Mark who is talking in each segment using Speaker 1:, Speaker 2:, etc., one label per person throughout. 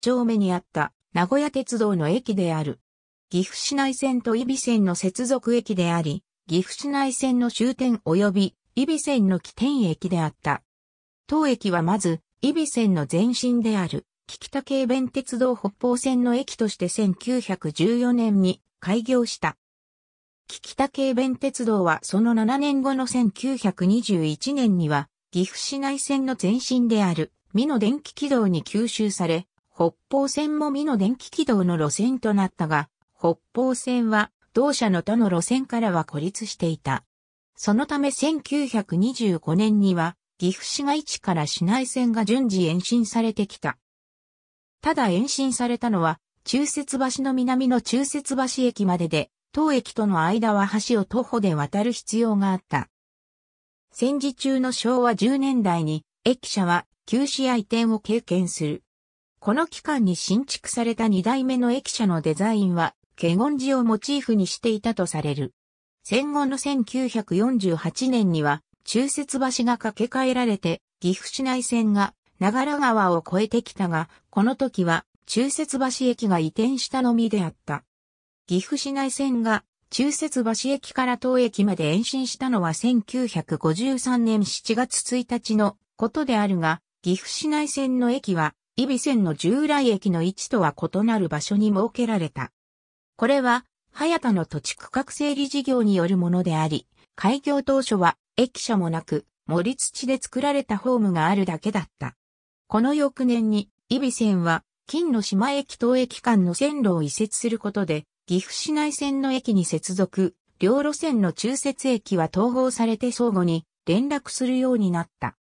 Speaker 1: 丁目にあった名古屋鉄道の駅である。岐阜市内線と伊比線の接続駅であり、岐阜市内線の終点及び伊比線の起点駅であった。当駅はまず、伊比線の前身である、菊田弁鉄道北方線の駅として1914年に開業した。菊田弁鉄道はその7年後の1921年には、岐阜市内線の前身である、美濃電気軌道に吸収され、北方線も美の電気軌道の路線となったが、北方線は同社の他の路線からは孤立していた。そのため1925年には岐阜市街地から市内線が順次延伸されてきた。ただ延伸されたのは中節橋の南の中節橋駅までで、当駅との間は橋を徒歩で渡る必要があった。戦時中の昭和10年代に駅舎は止や愛転を経験する。この期間に新築された2代目の駅舎のデザインは、華厳寺をモチーフにしていたとされる。戦後の1948年には、中節橋が架け替えられて、岐阜市内線が長良川を越えてきたが、この時は中節橋駅が移転したのみであった。岐阜市内線が中節橋駅から当駅まで延伸したのは1953年7月1日のことであるが、岐阜市内線の駅は伊備線の従来駅の位置とは異なる場所に設けられた。これは、早田の土地区画整理事業によるものであり、開業当初は駅舎もなく、森土で作られたホームがあるだけだった。この翌年に、伊備線は、金の島駅等駅間の線路を移設することで、岐阜市内線の駅に接続、両路線の中節駅は統合されて相互に連絡するようになった。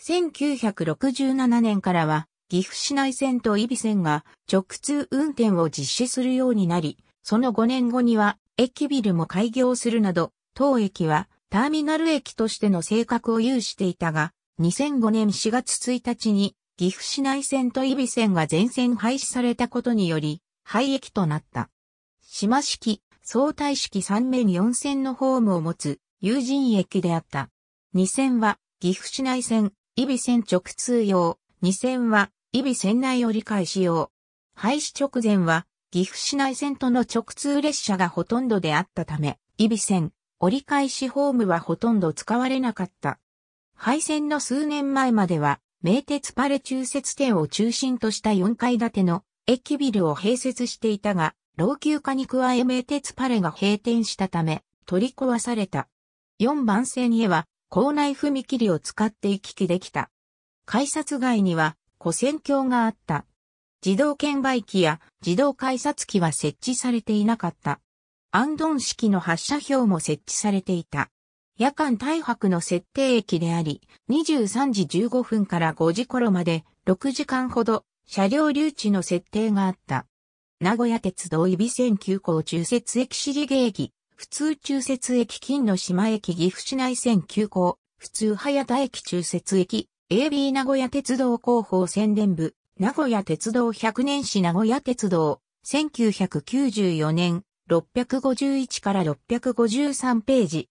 Speaker 1: 1967年からは、岐阜市内線と伊比線が直通運転を実施するようになり、その5年後には駅ビルも開業するなど、当駅はターミナル駅としての性格を有していたが、2005年4月1日に岐阜市内線と伊比線が全線廃止されたことにより、廃駅となった。島式、相対式3面4線のホームを持つ有人駅であった。2線は岐阜市内線、伊比線直通用、2線は伊比線内折り返し用。廃止直前は、岐阜市内線との直通列車がほとんどであったため、伊比線、折り返しホームはほとんど使われなかった。廃線の数年前までは、名鉄パレ中節店を中心とした4階建ての駅ビルを併設していたが、老朽化に加え名鉄パレが閉店したため、取り壊された。4番線へは、校内踏切を使って行き来できた。改札外には、古戦橋があった。自動券売機や自動改札機は設置されていなかった。アンドン式の発射表も設置されていた。夜間大白の設定駅であり、23時15分から5時頃まで6時間ほど車両留置の設定があった。名古屋鉄道伊比線急行中節駅尻芸駅、普通中節駅金の島駅岐阜市内線急行、普通早田駅中節駅、AB 名古屋鉄道広報宣伝部、名古屋鉄道100年史名古屋鉄道、1994年、651から653ページ。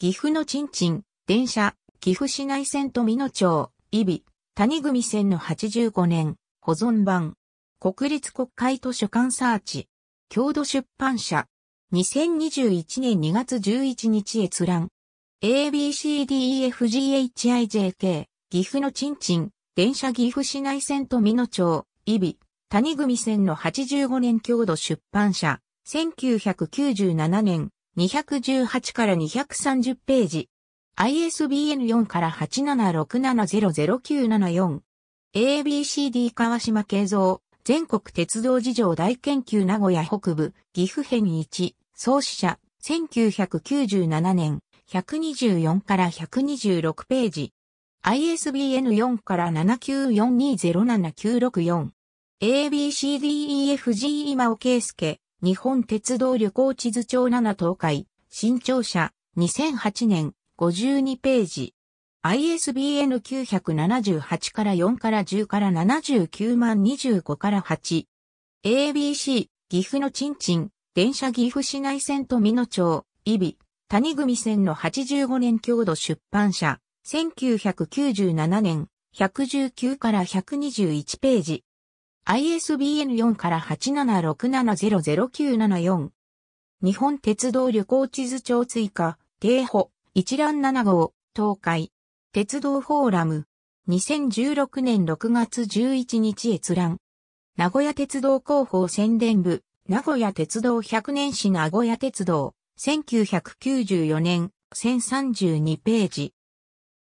Speaker 1: 岐阜のちんちん、電車、岐阜市内線富野町、伊比、谷組線の85年、保存版。国立国会図書館サーチ。郷土出版社。2021年2月11日閲覧。ABCDEFGHIJK。岐阜のちんちん、電車岐阜市内線と美濃町、伊比、谷組線の85年郷土出版社、1997年、218から230ページ。ISBN 4から876700974。ABCD 川島慶三、全国鉄道事情大研究名古屋北部、岐阜編1、創始者、1997年、124から126ページ。ISBN4 から7 9 4 2 0 7 9 6 4 ABCDEFG 今尾圭介、日本鉄道旅行地図帳7東海、新庁舎2008年、52ページ。ISBN 978から4から10から79万25から8。ABC、岐阜のちんちん、電車岐阜市内線と美濃町、伊比、谷組線の85年郷土出版社。1997年、119から121ページ。ISBN 4から876700974。日本鉄道旅行地図帳追加、定保、一覧7号、東海。鉄道フォーラム。2016年6月11日閲覧。名古屋鉄道広報宣伝部、名古屋鉄道100年史名古屋鉄道、1994年、1032ページ。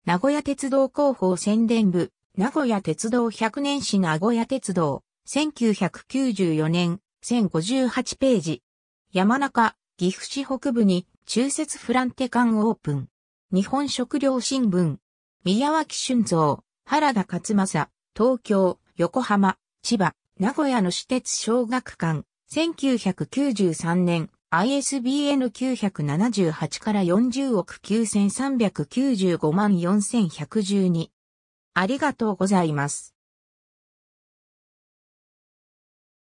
Speaker 1: 名古屋鉄道広報宣伝部、名古屋鉄道100年史名古屋鉄道、1994年、1058ページ。山中、岐阜市北部に中節フランテ館オープン。日本食料新聞。宮脇俊造、原田勝正、東京、横浜、千葉、名古屋の私鉄小学館、1993年、ISBN 978から40億9395万4112。ありがとうございます。